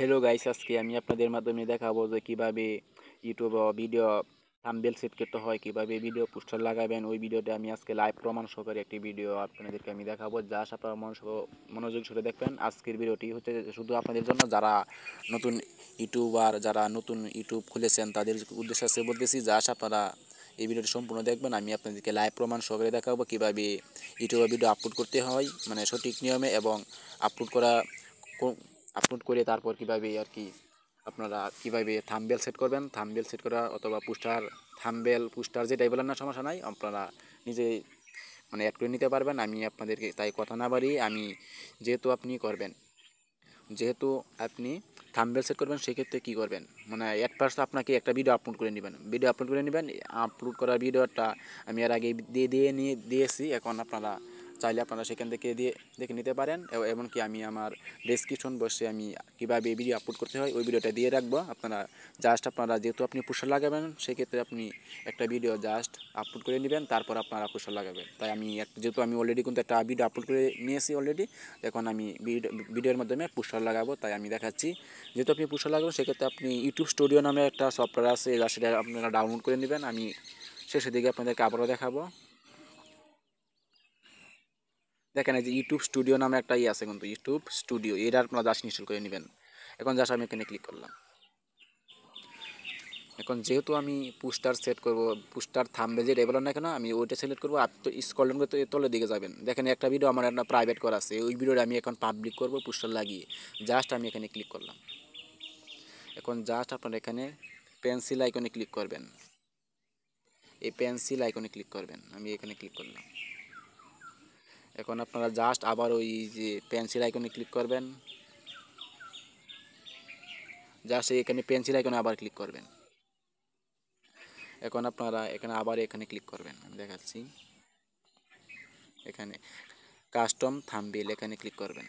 hello guys আজকে আমি আপনাদের মাধ্যমে দেখাবো যে কীভাবে ইউটিউব ভিডিও থাম্বেল সেট করতে হয় কীভাবে ভিডিও পোস্টার লাগাবেন ওই ভিডিওটা আমি আজকে লাইভ প্রমাণ সহকারে একটি ভিডিও আপনাদেরকে আমি দেখাবো যা আপনারা মনোযোগ সরে দেখবেন আজকের ভিডিওটি হচ্ছে শুধু আপনাদের জন্য যারা নতুন ইউটিউবার যারা নতুন ইউটিউব খুলেছেন তাদের উদ্দেশ্য আছে বলতেছি যা আপনারা এই ভিডিওটি সম্পূর্ণ দেখবেন আমি আপনাদেরকে লাইভ প্রমাণ সহকারে দেখাবো কীভাবে ইউটিউবে ভিডিও আপলোড করতে হয় মানে সঠিক নিয়মে এবং আপলোড করা আপলোড করে তারপর কিভাবে আর কি আপনারা কিভাবে থাম্বেল সেট করবেন থাম্বেল সেট করা অথবা পোস্টার থাম্বেল পোস্টার যেটাই বলেন না সমস্যা নাই আপনারা নিজে মানে অ্যাড করে নিতে পারবেন আমি আপনাদেরকে তাই কথা না বাড়ি আমি যেহেতু আপনি করবেন যেহেতু আপনি থাম্বেল সেট করবেন সেক্ষেত্রে কী করবেন মানে অ্যাড ফার্স্ট আপনাকে একটা ভিডিও আপলোড করে নেবেন ভিডিও আপলোড করে নেবেন আপলোড করা ভিডিওটা আমি এর আগে দিয়ে দিয়ে নিয়ে দিয়েছি এখন আপনারা চাইলে আপনারা সেখান থেকে দিয়ে দেখে নিতে পারেন এমনকি আমি আমার ডিসক্রিপশন বসে আমি কীভাবে এই ভিডিও আপলোড করতে হয় ওই ভিডিওটা দিয়ে রাখবো আপনারা জাস্ট আপনারা যেহেতু আপনি পোশাক লাগাবেন সেক্ষেত্রে আপনি একটা ভিডিও জাস্ট আপলোড করে নেবেন তারপর আপনারা পোশাক লাগাবেন তাই আমি যেহেতু আমি অলরেডি কিন্তু একটা ভিডিও আপলোড করে নিয়েছি অলরেডি এখন আমি ভিডিওর মাধ্যমে পোশাক লাগাবো তাই আমি দেখাচ্ছি যেহেতু আপনি পোশাক লাগাবেন সেক্ষেত্রে আপনি ইউটিউব স্টুডিও নামে একটা সফটওয়্যার আছে সেটা আপনারা ডাউনলোড করে নেবেন আমি শেষের দিকে আপনাদেরকে আবারও দেখাবো দেখেন এই যে ইউটিউব স্টুডিও নামে একটা ইয়ে আছে কিন্তু ইউটিউব স্টুডিও এটা আপনারা জাস্ট ইনস্টল করে নেবেন এখন জাস্ট আমি এখানে ক্লিক করলাম এখন যেহেতু আমি পোস্টার সেট করব পোস্টার থামবে যে রেবেল না কেন আমি ওইটা সিলেক্ট করবো আপনি তো স্কলন করে তলে দিকে যাবেন দেখেন একটা ভিডিও আমার একটা প্রাইভেট করা আছে ওই ভিডিওটা আমি এখন পাবলিক করব পোস্টার লাগিয়ে জাস্ট আমি এখানে ক্লিক করলাম এখন জাস্ট আপনার এখানে পেন্সিল আইকনে ক্লিক করবেন এই পেন্সিল আইকনে ক্লিক করবেন আমি এখানে ক্লিক করলাম এখন আপনারা জাস্ট আবার ওই যে পেন্সিল আইকনে ক্লিক করবেন জাস্ট এখানে পেন্সিল আইকনে আবার ক্লিক করবেন এখন আপনারা এখানে আবার এখানে ক্লিক করবেন আমি দেখাচ্ছি এখানে কাস্টম থাম্বিল এখানে ক্লিক করবেন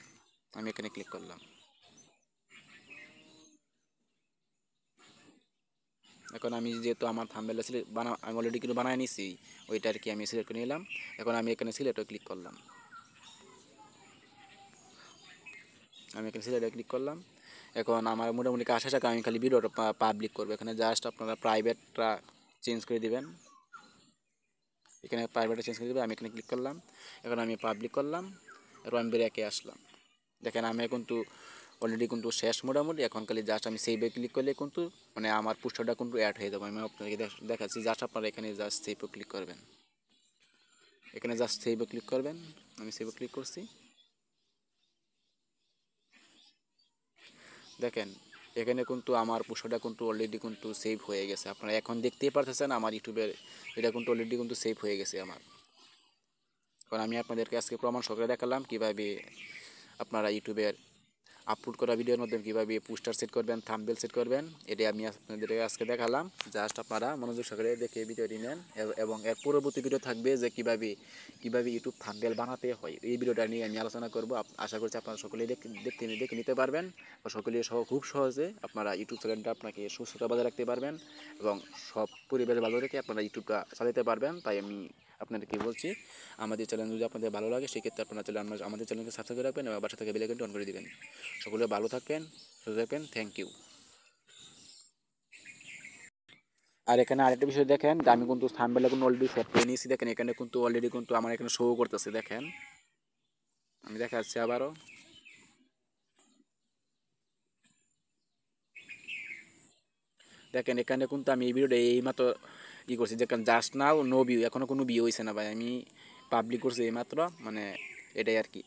আমি এখানে ক্লিক করলাম এখন আমি যেহেতু আমার থাম্বেলটা সিলেক্ট বানা আমি অলরেডি কিন্তু বানায় নিছি ওইটা আর কি আমি সিলেক্ট করে নিলাম এখন আমি এখানে সিলেক্টও ক্লিক করলাম আমি এখানে সিলেটে ক্লিক করলাম এখন আমার মোটামুটি কাজ শেষ আমি খালি ভিডিওটা পাবলিক করবো এখানে জাস্ট আপনারা প্রাইভেটটা চেঞ্জ করে দিবেন এখানে প্রাইভেটটা চেঞ্জ করে দেবেন আমি এখানে ক্লিক করলাম এখন আমি পাবলিক করলাম এখন আমি আসলাম দেখেন আমি কিন্তু অলরেডি কিন্তু শেষ মোটামুটি এখন খালি জাস্ট আমি সেভে ক্লিক করলে কিন্তু মানে আমার পোস্টারটা কিন্তু অ্যাড হয়ে যাবে আমি আপনাকে দেখাচ্ছি জাস্ট আপনারা এখানে জাস্ট সেভে ক্লিক করবেন এখানে জাস্ট সেভে ক্লিক করবেন আমি সেভে ক্লিক করছি দেখেন এখানে কিন্তু আমার পোশাকটা কিন্তু অলরেডি কিন্তু সেভ হয়ে গেছে আপনারা এখন দেখতেই পারতেছেন আমার ইউটিউবের এটা কিন্তু অলরেডি কিন্তু সেভ হয়ে গেছে আমার কারণ আমি আপনাদেরকে আজকে প্রমাণ সহকারে দেখালাম কীভাবে আপনারা ইউটিউবের আপলোড করা ভিডিওর মাধ্যমে কীভাবে পোস্টার সেট করবেন থাম্বেল সেট করবেন এটি আমি আপনাদের আজকে দেখালাম জাস্ট আপনারা মনোযোগ সহকারে দেখে ভিডিওটি নেন এবং এর পরবর্তী ভিডিও থাকবে যে কীভাবে কীভাবে ইউটিউব থাম্বেল বানাতে হয় এই ভিডিওটা নিয়ে আমি আলোচনা করব আশা করছি আপনারা সকলেই দেখতে দেখে নিতে পারবেন বা সকলে সহ খুব সহজে আপনারা ইউটিউব চ্যানেলটা আপনাকে সুস্থতা বজায় রাখতে পারবেন এবং সব পরিবেশ ভালো রেখে আপনারা ইউটিউবটা চালাতে পারবেন তাই আমি আপনাদেরকে বলছি আমাদের চ্যানেল যদি আপনাদের ভালো লাগে সেক্ষেত্রে আপনারা চ্যানেল আমরা আমাদের চ্যানেলকে সাবস্ক্রাইব করে রাখবেন এবং বাসা থেকে বেলাইকনটি অন করে দেবেন সকলে ভালো থাকবেন সুস্থ থাকবেন থ্যাংক ইউ আর এখানে আরেকটা বিষয় দেখেন যে আমি কিন্তু থাম্বেলা কিন্তু অলরেডি সেট করে নিয়েছি দেখেন এখানে কিন্তু অলরেডি কিন্তু আমার এখানে শো করতেছে দেখেন আমি দেখাচ্ছি আবারও দেখেন এখানে কিন্তু আমি এই ভিডিওটা এইমাত্র ই করছি যে জাস্ট নাও নো ভিউ এখনও কোনো বিউ হয়েছে না ভাই আমি পাবলিক করছি এইমাত্র মানে এটাই আর কি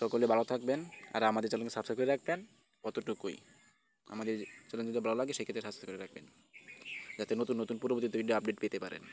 সকলে ভালো থাকবেন আর আমাদের চ্যানেলকে সাবস্ক্রাইব করে রাখবেন অতটুকুই আমাদের চ্যানেল যদি ভালো লাগে সেক্ষেত্রে সাবস্ক্রাইব করে রাখবেন যাতে নতুন নতুন পূর্ববর্তীতে ভিডিও আপডেট পেতে পারেন